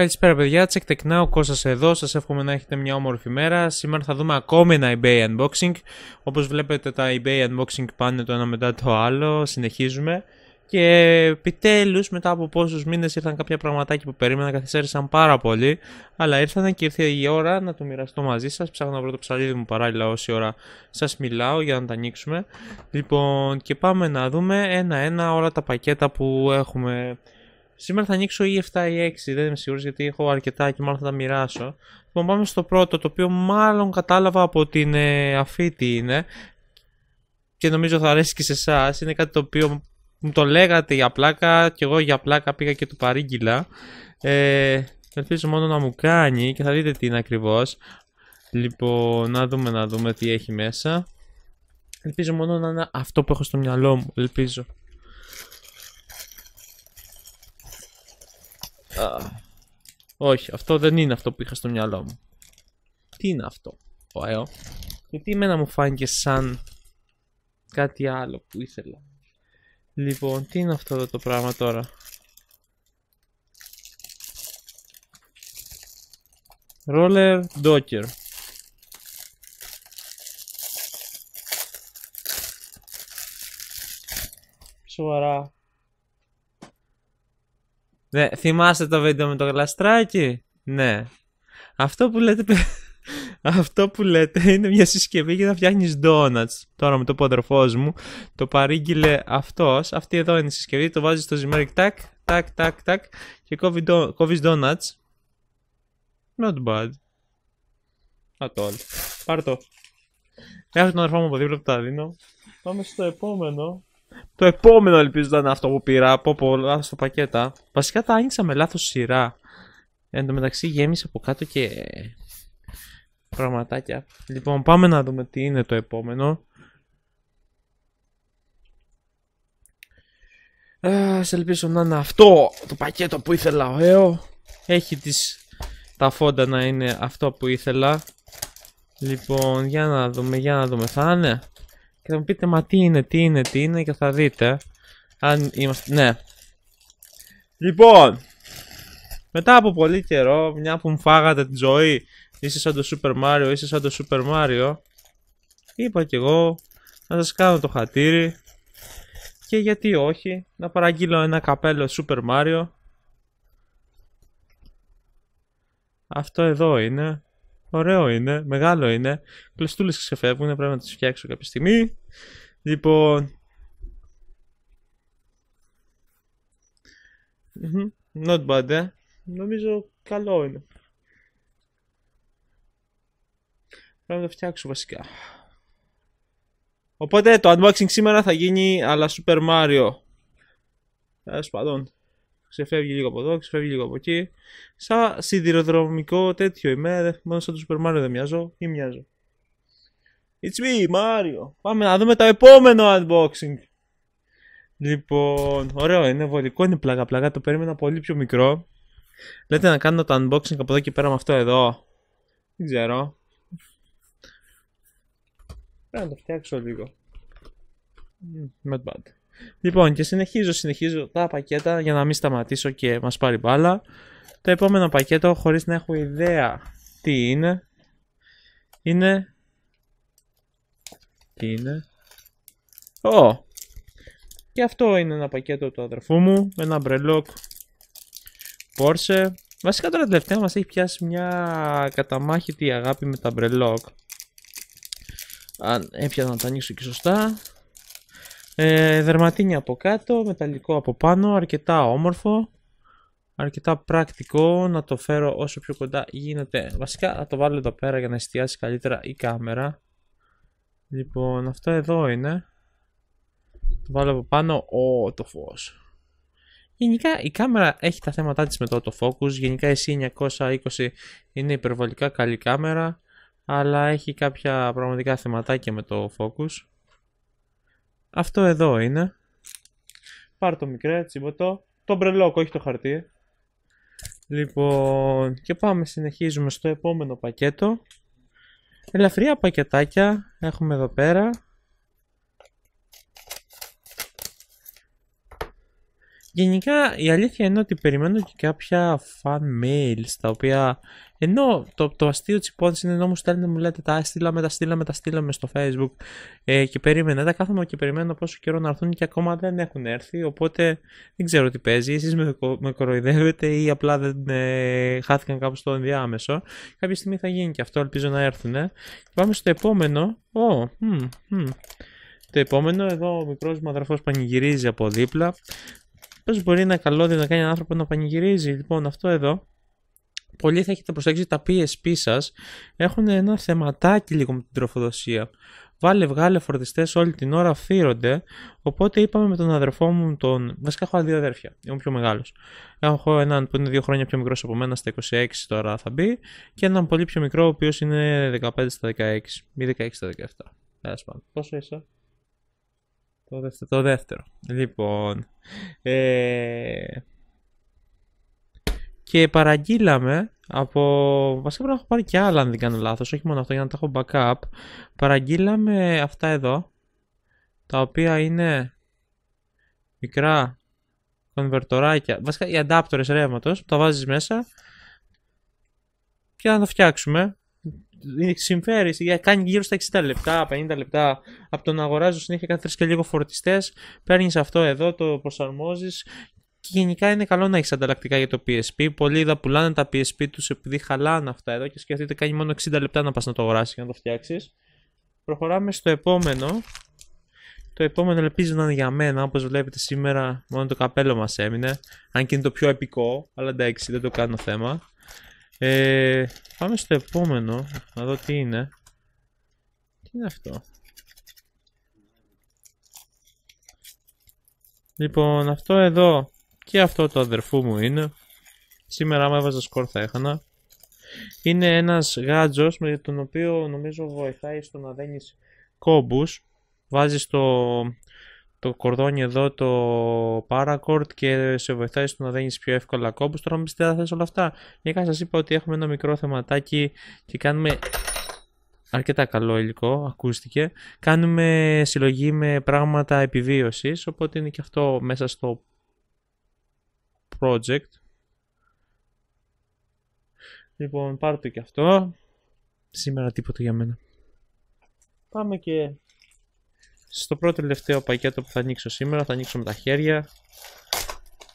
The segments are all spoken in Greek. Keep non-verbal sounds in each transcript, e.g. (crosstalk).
Καλησπέρα παιδιά, τσεκ τεκνά, ο Κώστας εδώ, σας εύχομαι να έχετε μια όμορφη μέρα. Σήμερα θα δούμε ακόμη ένα eBay unboxing. Όπως βλέπετε τα eBay unboxing πάνε το ένα μετά το άλλο, συνεχίζουμε. Και επιτέλους, μετά από πόσους μήνες ήρθαν κάποια πραγματάκια που περίμενα, καθυστέρησαν πάρα πολύ. Αλλά ήρθαν και ήρθε η ώρα να το μοιραστώ μαζί σας. Ψάχνω να βρω το ψαλίδι μου παράλληλα όση ώρα σας μιλάω για να τα ανοίξουμε. Λοιπόν, και πάμε να δούμε ένα-ένα όλα τα πακέτα που έχουμε Σήμερα θα ανοίξω ή 7 ή 6, δεν είμαι σίγουρος γιατί έχω αρκετά και μάλλον θα τα μοιράσω. Λοιπόν, πάμε στο πρώτο, το οποίο μάλλον κατάλαβα από την ε, αφήτη είναι και νομίζω θα αρέσει και σε εσάς. Είναι κάτι το οποίο μου το λέγατε για πλάκα και εγώ για πλάκα πήγα και του παρήγγυλα. Ε, ελπίζω μόνο να μου κάνει και θα δείτε τι είναι ακριβώς. Λοιπόν, να δούμε να δούμε τι έχει μέσα. Ελπίζω μόνο να είναι αυτό που έχω στο μυαλό μου, ελπίζω. όχι, αυτό δεν είναι αυτό που είχα στο μυαλό μου. Τι είναι αυτό, ωραίο. Γιατί εμένα μου φάνηκε σαν κάτι άλλο που ήθελα. Λοιπόν, τι είναι αυτό εδώ το πράγμα τώρα. Roller Docker. Σοβαρά. Ναι, θυμάστε το βίντεο με το γλαστράκι. Ναι. Αυτό που λέτε, (laughs) αυτό που λέτε είναι μια συσκευή για να φτιάχνει ντόνατ. Τώρα με το ποδροφό μου το παρήγγειλε αυτός, Αυτή εδώ είναι η συσκευή. Το βάζεις στο ζυμερίκ, τάκ, τάκ, τάκ, τάκ και κόβεις ντόνατ. Not bad. Not all. Πάρ' το. Έχω τον αδερφό μου από δίπλα που τα δίνω. Πάμε στο επόμενο. Το επόμενο ελπίζω ήταν αυτό που πήρα από πολλά στο πακέτα. Βασικά τα άνοιξα με λάθος σειρά. Εν τω μεταξύ γέμισε από κάτω και πραγματάκια. Λοιπόν πάμε να δούμε τι είναι το επόμενο. Ε, Ας, ελπίζω να είναι αυτό το πακέτο που ήθελα Ε.Ο. Έχει τις... τα φόντα να είναι αυτό που ήθελα. Λοιπόν, για να δούμε, για να δούμε, θα είναι και θα μου πείτε μα τι είναι, τι είναι, τι είναι και θα δείτε αν είμαστε, ναι Λοιπόν μετά από πολύ καιρό, μια που μου φάγατε τη ζωή, είσαι σαν το Super Mario, είσαι σαν το Super Mario, είπα κι εγώ να σας κάνω το χατήρι και γιατί όχι, να παραγγείλω ένα καπέλο Super Mario. Αυτό εδώ είναι. Ωραίο είναι, μεγάλο είναι. Κλειστούλε ξεφεύγουν, πρέπει να τις φτιάξω κάποια στιγμή. Λοιπόν. Not bad, eh? Νομίζω καλό είναι. Πρέπει να το φτιάξω βασικά. Οπότε το unboxing σήμερα θα γίνει αλλά Super Mario. Τέλος πάντων ξεφεύγει λίγο από εδώ, ξεφεύγει λίγο από εκεί. Σαν σιδηροδρομικό τέτοιο είμαι, μόνο σαν το Super Mario δεν μοιάζω ή μοιάζω. It's me, Mario. Πάμε να δούμε το επόμενο unboxing. Λοιπόν, ωραίο είναι, βολικό είναι πλάκα πλάκα, το περίμενα πολύ πιο μικρό. Λέτε να κάνω το unboxing από εδώ και πέρα με αυτό εδώ. Δεν ξέρω. Πρέπει να το φτιάξω λίγο. Mm, not bad. Λοιπόν, και συνεχίζω, συνεχίζω τα πακέτα για να μην σταματήσω και μας πάρει μπάλα. Το επόμενο πακέτο, χωρίς να έχω ιδέα τι είναι, είναι... Τι είναι... Ω! Oh. Και αυτό είναι ένα πακέτο του αδερφού μου, με ένα μπρελόκ Porsche. Βασικά τώρα τελευταία μας έχει πιάσει μια καταμάχητη αγάπη με τα μπρελόκ. Αν έπιανα να τα ανοίξω και σωστά, ε, δερματίνια από κάτω, μεταλλικό από πάνω, αρκετά όμορφο. Αρκετά πρακτικό να το φέρω όσο πιο κοντά γίνεται. Βασικά θα το βάλω εδώ πέρα για να εστιάσει καλύτερα η κάμερα. Λοιπόν, αυτό εδώ είναι. Το βάλω από πάνω. Ω, το φως. Γενικά η κάμερα έχει τα θέματα της με το autofocus Γενικά η C920 είναι υπερβολικά καλή κάμερα. Αλλά έχει κάποια πραγματικά θεματάκια με το focus. Αυτό εδώ είναι. Πάρ το μικρέ, τσιμποτό. Το μπρελόκ, όχι το χαρτί. Λοιπόν, και πάμε, συνεχίζουμε στο επόμενο πακέτο. Ελαφριά πακετάκια έχουμε εδώ πέρα. Γενικά η αλήθεια είναι ότι περιμένω και κάποια fan mails τα οποία ενώ το, το αστείο της υπόθεσης είναι ενώ μου να μου λέτε τα στείλαμε, τα στείλαμε, τα στείλαμε στο Facebook ε, και περίμενα. Τα κάθομαι και περιμένω πόσο καιρό να έρθουν και ακόμα δεν έχουν έρθει. Οπότε δεν ξέρω τι παίζει. Εσείς με, με κοροϊδεύετε ή απλά δεν ε, χάθηκαν κάπου στο ενδιάμεσο. Κάποια στιγμή θα γίνει και αυτό, ελπίζω να έρθουν. Ε. Πάμε στο επόμενο. Oh, hmm, Το επόμενο, εδώ ο μικρός αδερφός πανηγυρίζει από δίπλα. Πώς μπορεί ένα καλώδιο να κάνει έναν άνθρωπο να πανηγυρίζει, λοιπόν, αυτό εδώ πολλοί θα έχετε προσέξει τα PSP σας έχουν ένα θεματάκι λίγο με την τροφοδοσία. Βάλε βγάλε φορτιστές όλη την ώρα, φύρονται. Οπότε είπαμε με τον αδερφό μου, τον. Βασικά έχω δύο αδέρφια. Είμαι πιο μεγάλος. Έχω έναν που είναι δύο χρόνια πιο μικρός από μένα, στα 26 τώρα θα μπει. Και έναν πολύ πιο μικρό, ο οποίος είναι 15 στα 16. Μη 16 στα 17. Τέλος πάντων. Πόσο είσαι. Το δεύτερο. Το δεύτερο. Λοιπόν. Ε και παραγγείλαμε από. Βασικά πρέπει να έχω πάρει και άλλα, αν δεν κάνω λάθος, όχι μόνο αυτό για να τα έχω backup. Παραγγείλαμε αυτά εδώ, τα οποία είναι μικρά κονβερτοράκια. Βασικά οι adapters ρεύματος που τα βάζεις μέσα και να τα φτιάξουμε. Ε, συμφέρει, κάνει γύρω στα 60 λεπτά, 50 λεπτά από τον αγοράζω συνέχεια κάθε και λίγο φορτιστές. Παίρνεις αυτό εδώ, το προσαρμόζεις και γενικά είναι καλό να έχεις ανταλλακτικά για το PSP. Πολλοί είδα πουλάνε τα PSP τους επειδή χαλάνε αυτά εδώ και σκέφτεται κάνει μόνο 60 λεπτά να πας να το αγοράσεις και να το φτιάξεις. Προχωράμε στο επόμενο. Το επόμενο ελπίζω να είναι για μένα. Όπως βλέπετε σήμερα, μόνο το καπέλο μας έμεινε. Αν και είναι το πιο επικό, αλλά εντάξει, δεν το κάνω θέμα. Ε, πάμε στο επόμενο, να δω τι είναι. Τι είναι αυτό. Λοιπόν, αυτό εδώ και αυτό το αδερφού μου είναι. Σήμερα άμα έβαζα σκορ θα έχανα. Είναι ένας γάτζος με τον οποίο νομίζω βοηθάει στο να δένεις κόμπους. Βάζεις το, το κορδόνι εδώ το πάρακορτ και σε βοηθάει στο να δένεις πιο εύκολα κόμπους. Τώρα μην θες όλα αυτά. Γενικά σας είπα ότι έχουμε ένα μικρό θεματάκι και κάνουμε αρκετά καλό υλικό, ακούστηκε. Κάνουμε συλλογή με πράγματα επιβίωσης, οπότε είναι και αυτό μέσα στο project. Λοιπόν, πάρτε και αυτό. Σήμερα τίποτα για μένα. Πάμε και στο πρώτο τελευταίο πακέτο που θα ανοίξω σήμερα. Θα ανοίξω με τα χέρια.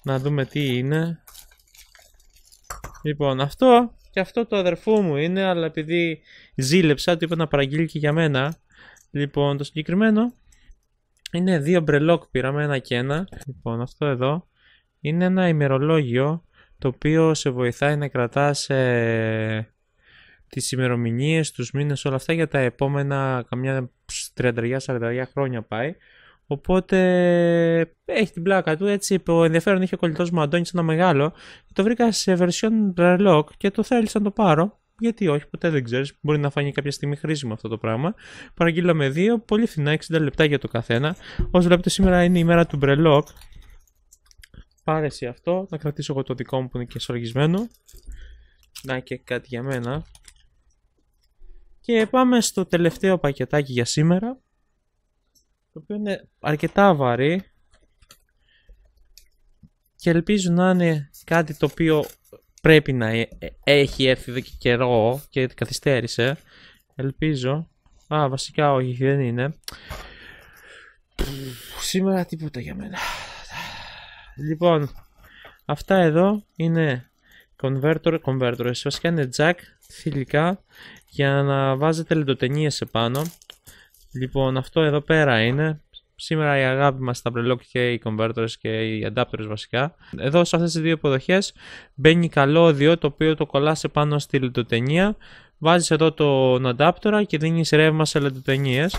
Να δούμε τι είναι. Λοιπόν, αυτό και αυτό το αδερφού μου είναι, αλλά επειδή ζήλεψα, το είπα να παραγγείλει και για μένα. Λοιπόν, το συγκεκριμένο είναι δύο μπρελόκ πήραμε, ένα και ένα. Λοιπόν, αυτό εδώ είναι ένα ημερολόγιο το οποίο σε βοηθάει να κρατάς ε, τις ημερομηνίες, τους μήνες, όλα αυτά για τα επόμενα καμιά 30-40 χρόνια πάει. Οπότε έχει την πλάκα του, έτσι ο ενδιαφέρον είχε ο κολλητός μου Αντώνης ένα μεγάλο και το βρήκα σε version Brelog και το θέλησα να το πάρω. Γιατί όχι, ποτέ δεν ξέρεις. Μπορεί να φανεί κάποια στιγμή χρήσιμο αυτό το πράγμα. Παραγγείλαμε δύο, πολύ φθηνά, 60 λεπτά για το καθένα. Όσο βλέπετε, σήμερα είναι η μέρα του Μπρελόκ Πάρε εσύ αυτό, να κρατήσω εγώ το δικό μου που είναι και σοργισμένο. Να και κάτι για μένα. Και πάμε στο τελευταίο πακετάκι για σήμερα. Το οποίο είναι αρκετά βαρύ. Και ελπίζω να είναι κάτι το οποίο πρέπει να ε, ε, έχει έρθει εδώ και καιρό και καθυστέρησε. Ελπίζω. Α, βασικά όχι, δεν είναι. Σήμερα τίποτα για μένα. Λοιπόν, αυτά εδώ είναι converter, converter. Βασικά είναι jack θηλυκά για να βάζετε λεντοτενίες επάνω. Λοιπόν, αυτό εδώ πέρα είναι. Σήμερα η αγάπη μας τα μπρελόκ και οι converters και οι adapters βασικά. Εδώ σε αυτές τις δύο υποδοχές μπαίνει καλώδιο το οποίο το κολλάς επάνω στη λιτοτενία Βάζεις εδώ τον adapter και δίνεις ρεύμα σε λεντοτενίες.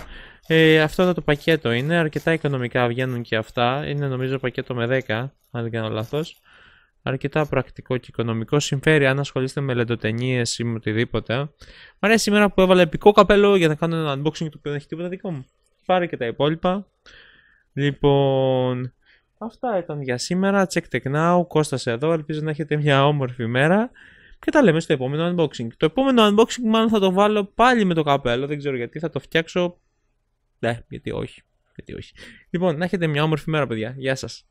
Ε, αυτό εδώ το πακέτο είναι, αρκετά οικονομικά βγαίνουν και αυτά. Είναι νομίζω πακέτο με 10, αν δεν κάνω λάθος. Αρκετά πρακτικό και οικονομικό. Συμφέρει αν ασχολείστε με λεντοτενίες ή με οτιδήποτε. Μ' αρέσει ή με οτιδήποτε. Μ' αρέσει σήμερα που έβαλα επικό καπέλο για να κάνω ένα unboxing το οποίο δεν έχει τίποτα δικό μου. Πάρε και τα υπόλοιπα. Λοιπόν, αυτά ήταν για σήμερα. Check tech now. Κώστας εδώ. Ελπίζω να έχετε μια όμορφη μέρα. Και τα λέμε στο επόμενο unboxing. Το επόμενο unboxing μάλλον θα το βάλω πάλι με το καπέλο. Δεν ξέρω γιατί. Θα το φτιάξω. Ναι, γιατί όχι. Γιατί όχι. Λοιπόν, να έχετε μια όμορφη μέρα, παιδιά. Γεια σας.